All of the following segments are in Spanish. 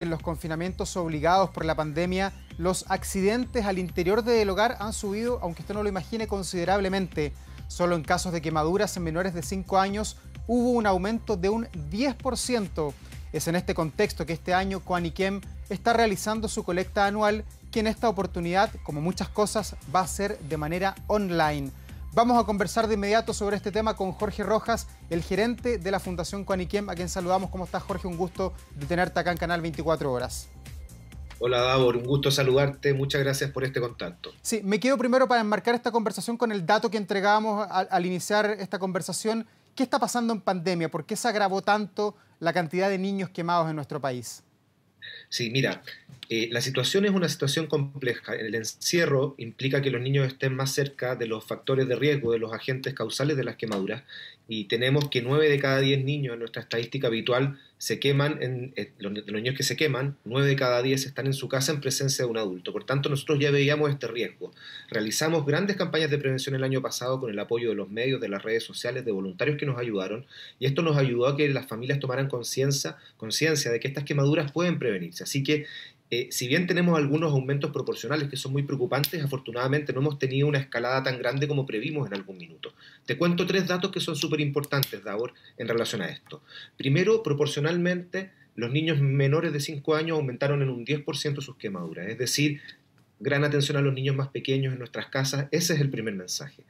En los confinamientos obligados por la pandemia, los accidentes al interior del hogar han subido, aunque usted no lo imagine, considerablemente. Solo en casos de quemaduras en menores de 5 años hubo un aumento de un 10%. Es en este contexto que este año Coaniquem está realizando su colecta anual, que en esta oportunidad, como muchas cosas, va a ser de manera online. Vamos a conversar de inmediato sobre este tema con Jorge Rojas, el gerente de la Fundación Coaniquem, a quien saludamos. ¿Cómo estás, Jorge? Un gusto de tenerte acá en Canal 24 Horas. Hola Davor, un gusto saludarte, muchas gracias por este contacto. Sí, me quedo primero para enmarcar esta conversación con el dato que entregábamos al iniciar esta conversación. ¿Qué está pasando en pandemia? ¿Por qué se agravó tanto la cantidad de niños quemados en nuestro país? Sí, mira, eh, la situación es una situación compleja. El encierro implica que los niños estén más cerca de los factores de riesgo, de los agentes causales de las quemaduras, y tenemos que 9 de cada 10 niños en nuestra estadística habitual se queman, en, eh, los, niños que se queman, 9 de cada 10 están en su casa en presencia de un adulto. Por tanto, nosotros ya veíamos este riesgo. Realizamos grandes campañas de prevención el año pasado con el apoyo de los medios, de las redes sociales, de voluntarios que nos ayudaron, y esto nos ayudó a que las familias tomaran conciencia de que estas quemaduras pueden prevenirse. Así que eh, si bien tenemos algunos aumentos proporcionales que son muy preocupantes, afortunadamente no hemos tenido una escalada tan grande como previmos en algún minuto. Te cuento tres datos que son súper importantes, Davor, en relación a esto. Primero, proporcionalmente, los niños menores de 5 años aumentaron en un 10% sus quemaduras, es decir, gran atención a los niños más pequeños en nuestras casas, ese es el primer mensaje.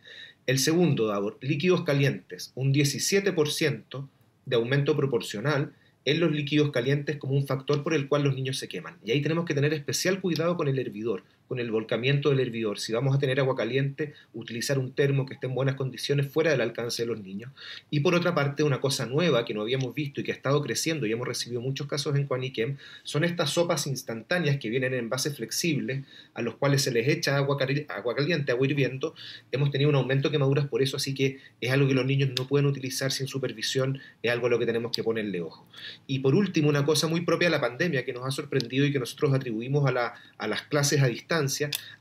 El segundo, Davor, líquidos calientes, un 17% de aumento proporcional, en los líquidos calientes como un factor por el cual los niños se queman. Y ahí tenemos que tener especial cuidado con el hervidor, con el volcamiento del hervidor. Si vamos a tener agua caliente, utilizar un termo que esté en buenas condiciones fuera del alcance de los niños. Y por otra parte, una cosa nueva que no habíamos visto y que ha estado creciendo y hemos recibido muchos casos en Cuaniquem, son estas sopas instantáneas que vienen en envases flexibles, a los cuales se les echa agua, caliente, agua hirviendo. Hemos tenido un aumento de quemaduras por eso, así que es algo que los niños no pueden utilizar sin supervisión, es algo a lo que tenemos que ponerle ojo. Y por último, una cosa muy propia de la pandemia que nos ha sorprendido y que nosotros atribuimos a las clases a distancia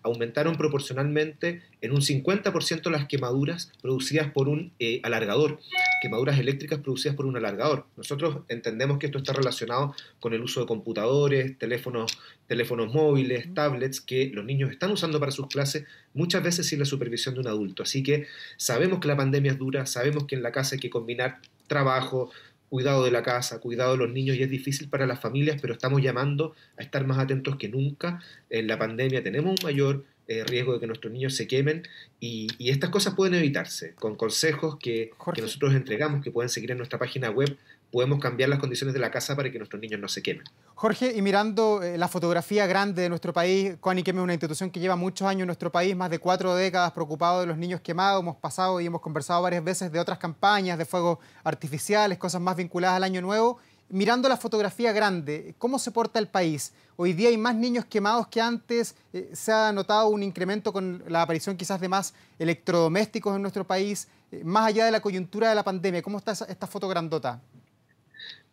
aumentaron proporcionalmente en un 50% las quemaduras producidas por un eh, alargador, quemaduras eléctricas producidas por un alargador. Nosotros entendemos que esto está relacionado con el uso de computadores, teléfonos, teléfonos móviles, tablets, que los niños están usando para sus clases muchas veces sin la supervisión de un adulto. Así que sabemos que la pandemia es dura, sabemos que en la casa hay que combinar trabajo, cuidado de la casa, cuidado de los niños y es difícil para las familias, pero estamos llamando a estar más atentos que nunca. En la pandemia tenemos un mayor eh, riesgo de que nuestros niños se quemen y, estas cosas pueden evitarse con consejos que, nosotros entregamos, que pueden seguir en nuestra página web podemos cambiar las condiciones de la casa para que nuestros niños no se quemen. Jorge, y mirando eh, la fotografía grande de nuestro país, Coaniquem es una institución que lleva muchos años en nuestro país, más de cuatro décadas preocupado de los niños quemados, hemos pasado y hemos conversado varias veces de otras campañas de fuegos artificiales, cosas más vinculadas al Año Nuevo. Mirando la fotografía grande, ¿cómo se porta el país? Hoy día hay más niños quemados que antes, eh, se ha notado un incremento con la aparición quizás de más electrodomésticos en nuestro país, eh, más allá de la coyuntura de la pandemia, ¿cómo está esta foto grandota?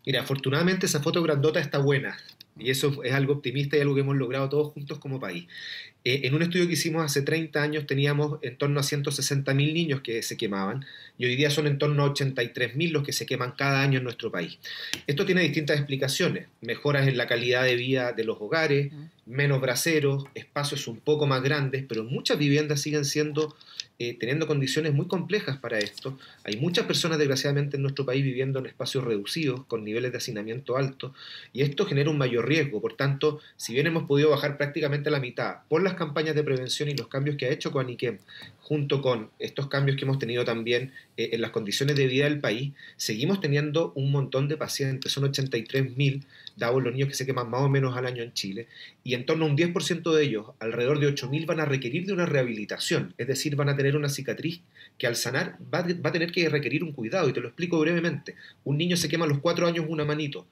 Mira, afortunadamente esa foto grandota está buena. Y eso es algo optimista y algo que hemos logrado todos juntos como país. Eh, en un estudio que hicimos hace 30 años teníamos en torno a 160.000 niños que se quemaban y hoy día son en torno a 83.000 los que se queman cada año en nuestro país. Esto tiene distintas explicaciones. Mejoras en la calidad de vida de los hogares, menos braseros, espacios un poco más grandes, pero muchas viviendas siguen siendo eh, teniendo condiciones muy complejas para esto. Hay muchas personas, desgraciadamente, en nuestro país viviendo en espacios reducidos, con niveles de hacinamiento altos, y esto genera un mayor riesgo. Por tanto, si bien hemos podido bajar prácticamente la mitad por las campañas de prevención y los cambios que ha hecho Coaniquem, junto con estos cambios que hemos tenido también eh, en las condiciones de vida del país, seguimos teniendo un montón de pacientes, son 83.000, dados los niños que se queman más o menos al año en Chile, y en torno a un 10% de ellos, alrededor de 8.000, van a requerir de una rehabilitación, es decir, van a tener una cicatriz que al sanar va, va a tener que requerir un cuidado, y te lo explico brevemente. Un niño se quema a los cuatro años una manito,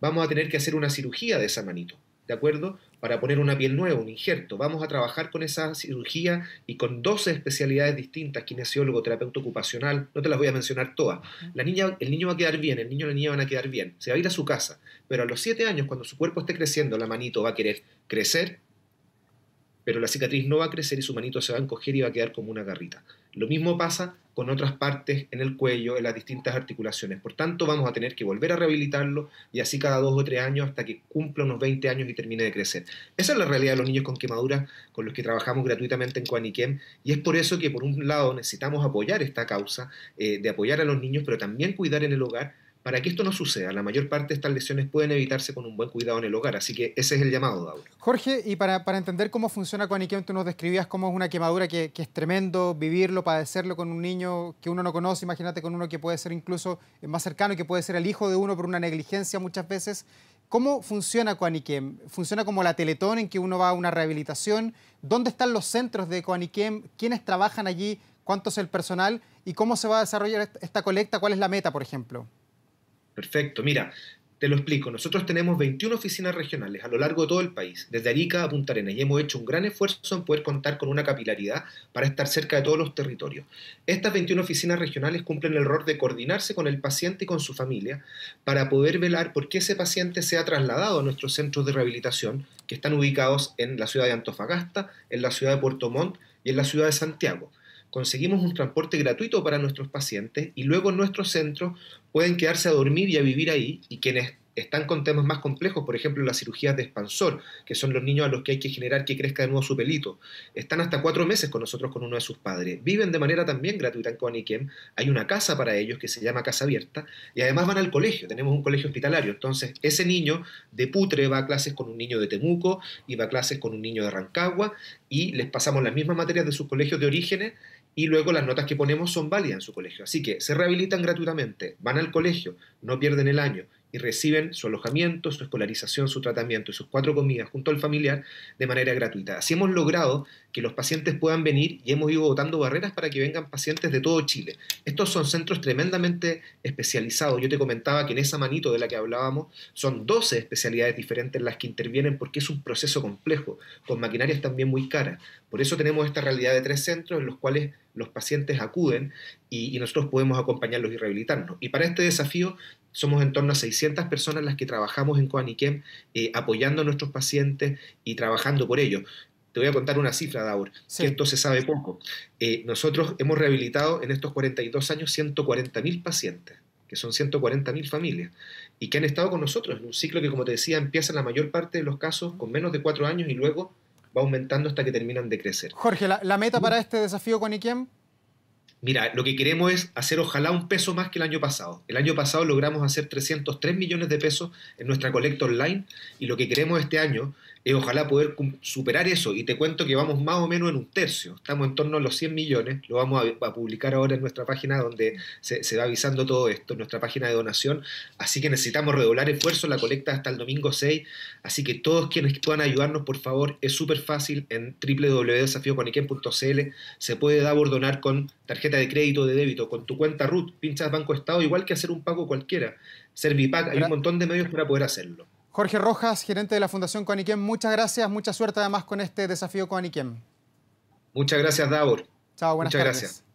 vamos a tener que hacer una cirugía de esa manito, ¿de acuerdo? Para poner una piel nueva, un injerto. Vamos a trabajar con esa cirugía y con 12 especialidades distintas, kinesiólogo, terapeuta ocupacional, no te las voy a mencionar todas. La niña, el niño va a quedar bien, el niño y la niña van a quedar bien, se va a ir a su casa, pero a los 7 años, cuando su cuerpo esté creciendo, la manito va a querer crecer, pero la cicatriz no va a crecer y su manito se va a encoger y va a quedar como una garrita. Lo mismo pasa con otras partes en el cuello, en las distintas articulaciones. Por tanto, vamos a tener que volver a rehabilitarlo y así cada dos o tres años hasta que cumpla unos 20 años y termine de crecer. Esa es la realidad de los niños con quemaduras con los que trabajamos gratuitamente en Coaniquem y es por eso que por un lado necesitamos apoyar esta causa eh, de apoyar a los niños, pero también cuidar en el hogar para que esto no suceda, la mayor parte de estas lesiones pueden evitarse con un buen cuidado en el hogar, así que ese es el llamado, Dauro. Jorge, y para, entender cómo funciona Coaniquem, tú nos describías cómo es una quemadura que, es tremendo vivirlo, padecerlo con un niño que uno no conoce, imagínate con uno que puede ser incluso eh, más cercano, que puede ser el hijo de uno por una negligencia muchas veces. ¿Cómo funciona Coaniquem? ¿Funciona como la Teletón en que uno va a una rehabilitación? ¿Dónde están los centros de Coaniquem? ¿Quiénes trabajan allí? ¿Cuánto es el personal? ¿Y cómo se va a desarrollar esta colecta? ¿Cuál es la meta, por ejemplo? Perfecto, mira, te lo explico. Nosotros tenemos 21 oficinas regionales a lo largo de todo el país, desde Arica a Punta Arenas, y hemos hecho un gran esfuerzo en poder contar con una capilaridad para estar cerca de todos los territorios. Estas 21 oficinas regionales cumplen el rol de coordinarse con el paciente y con su familia para poder velar por qué ese paciente ha trasladado a nuestros centros de rehabilitación, que están ubicados en la ciudad de Antofagasta, en la ciudad de Puerto Montt y en la ciudad de Santiago conseguimos un transporte gratuito para nuestros pacientes y luego en nuestro centro pueden quedarse a dormir y a vivir ahí y quienes están con temas más complejos, por ejemplo las cirugías de expansor, que son los niños a los que hay que generar que crezca de nuevo su pelito. Están hasta cuatro meses con nosotros con uno de sus padres. Viven de manera también gratuita en Coaniquem. Hay una casa para ellos que se llama Casa Abierta y además van al colegio. Tenemos un colegio hospitalario. Entonces ese niño de Putre va a clases con un niño de Temuco y va a clases con un niño de Rancagua y les pasamos las mismas materias de sus colegios de orígenes y luego las notas que ponemos son válidas en su colegio. Así que se rehabilitan gratuitamente, van al colegio, no pierden el año, y reciben su alojamiento, su escolarización, su tratamiento y sus cuatro comidas junto al familiar de manera gratuita. Así hemos logrado que los pacientes puedan venir y hemos ido botando barreras para que vengan pacientes de todo Chile. Estos son centros tremendamente especializados. Yo te comentaba que en esa manito de la que hablábamos son 12 especialidades diferentes las que intervienen porque es un proceso complejo, con maquinarias también muy caras. Por eso tenemos esta realidad de tres centros en los cuales los pacientes acuden y, nosotros podemos acompañarlos y rehabilitarnos. Y para este desafío somos en torno a 600 personas las que trabajamos en Coaniquem eh, apoyando a nuestros pacientes y trabajando por ellos. Te voy a contar una cifra, Daur, que esto se sabe poco. Eh, nosotros hemos rehabilitado en estos 42 años 140.000 pacientes que son 140.000 familias, y que han estado con nosotros en un ciclo que, como te decía, empieza en la mayor parte de los casos con menos de cuatro años y luego va aumentando hasta que terminan de crecer. Jorge, ¿la, meta mm. para este desafío con iquem. Mira, lo que queremos es hacer ojalá un peso más que el año pasado. El año pasado logramos hacer 303 millones de pesos en nuestra colecta online y lo que queremos este año y eh, ojalá poder superar eso. Y te cuento que vamos más o menos en un tercio. Estamos en torno a los 100 millones. Lo vamos a, publicar ahora en nuestra página donde se, va avisando todo esto, en nuestra página de donación. Así que necesitamos redoblar esfuerzo. La colecta hasta el domingo 6. Así que todos quienes puedan ayudarnos, por favor, es súper fácil. En www.desafioconiquen.cl se puede abordonar donar con tarjeta de crédito, de débito, con tu cuenta RUT, pinchas Banco Estado, igual que hacer un pago cualquiera. Servipack, hay un montón de medios para poder hacerlo. Jorge Rojas, gerente de la Fundación Coaniquem, muchas gracias, mucha suerte además con este desafío Coaniquem. Muchas gracias, Davor. Chao, buenas muchas Gracias.